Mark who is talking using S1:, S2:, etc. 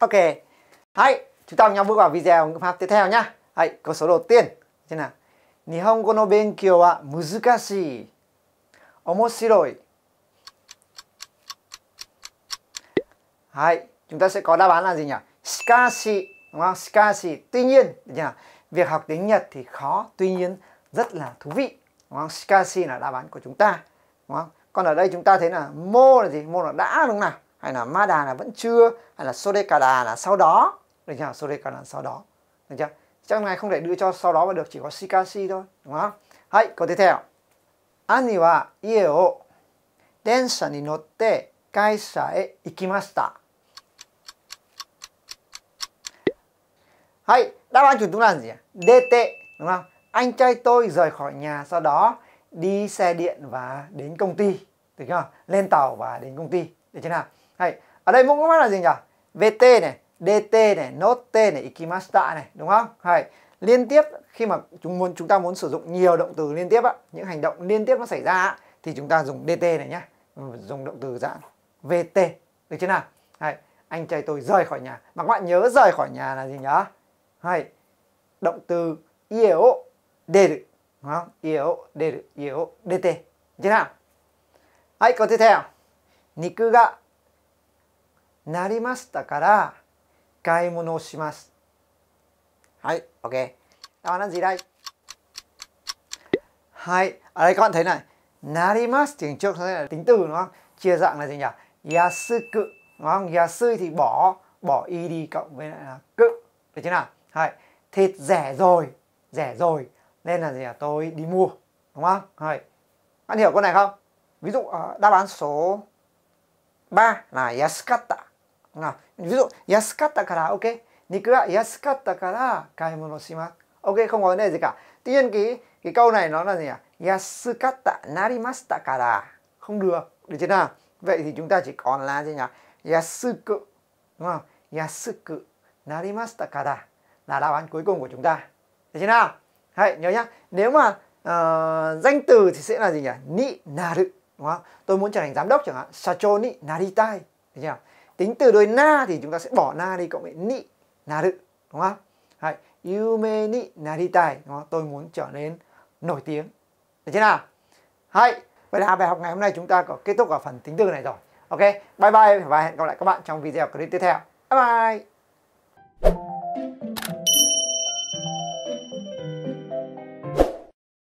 S1: Ok Hãy chúng ta cùng nhau bước vào video ngữ pháp tiếp theo nhá Hãy câu số đầu tiên Thế nào omoshiroi. Hãy chúng ta sẽ có đáp án là gì nhỉ? Shikashi, đúng không? Shikashi. Tuy nhiên, nhỉ? việc học tiếng Nhật thì khó, tuy nhiên rất là thú vị. Đúng không? Shikashi là đáp án của chúng ta. Đúng không? Còn ở đây chúng ta thấy là mô là gì? Mô là đã đúng không nào? hay là Ma đà là vẫn chưa hay là đà là sau đó được chưa đà là sau đó được chưa trong này không thể đưa cho sau đó mà được chỉ có Shikashi thôi đúng không hãy câu tiếp theo Ani wa ie o densha ni notte kaisha e ikimashita đáp án của chúng là gì? DT đúng không? Anh trai tôi rời khỏi nhà sau đó đi xe điện và đến công ty, được chưa? Lên tàu và đến công ty, được chưa nào? Hay. Ở đây mẫu mã là gì nhỉ? VT này, DT này, NOT này, ikimasta này, đúng không? Hay. Liên tiếp khi mà chúng muốn chúng ta muốn sử dụng nhiều động từ liên tiếp á, những hành động liên tiếp nó xảy ra á, thì chúng ta dùng DT này nhé ừ, Dùng động từ dạng VT, được chưa nào? Hay. Anh trai tôi rời khỏi nhà. Mà các bạn nhớ rời khỏi nhà là gì nhá? Hay. Động từ ieo deru, đúng không? Ieo deru, ieo dt. Chưa nào? Hãy còn tiếp theo. Niku ga なりましたから買い物をします。はい、OK. Đó là gì đây? Hai, ở đây các bạn thấy này, narimas tiếng trước là tính từ đúng không? Chia dạng là gì nhỉ? Yasuku, đúng không? Yasu thì bỏ, bỏ y đi cộng với là cự, được chưa nào? Hai, thịt rẻ rồi, rẻ rồi, nên là gì nhỉ? Tôi đi mua, đúng không? Hai, bạn hiểu câu này không? Ví dụ đáp án số 3 là yasukata な ví dụ 安かったから ok 肉が安かったから買い物します ok không có vấn gì cả tuy nhiên cái cái câu này nó là gì à yasukata narimasta kara không được được chưa nào vậy thì chúng ta chỉ còn là gì nhỉ yasuku đúng không yasuku narimasta kara là đáp án cuối cùng của chúng ta được chưa nào hãy nhớ nhá nếu mà uh, danh từ thì sẽ là gì nhỉ ni naru đúng không tôi muốn trở thành giám đốc chẳng hạn sacho ni naritai được chưa nào? tính từ đôi na thì chúng ta sẽ bỏ na đi cộng với ni naru đúng không? Đấy, yume ni naritai đúng không? Tôi muốn trở nên nổi tiếng. Được chưa nào? Hay, vậy là bài học ngày hôm nay chúng ta có kết thúc ở phần tính từ này rồi. Ok, bye bye và hẹn gặp lại các bạn trong video clip tiếp theo. Bye bye.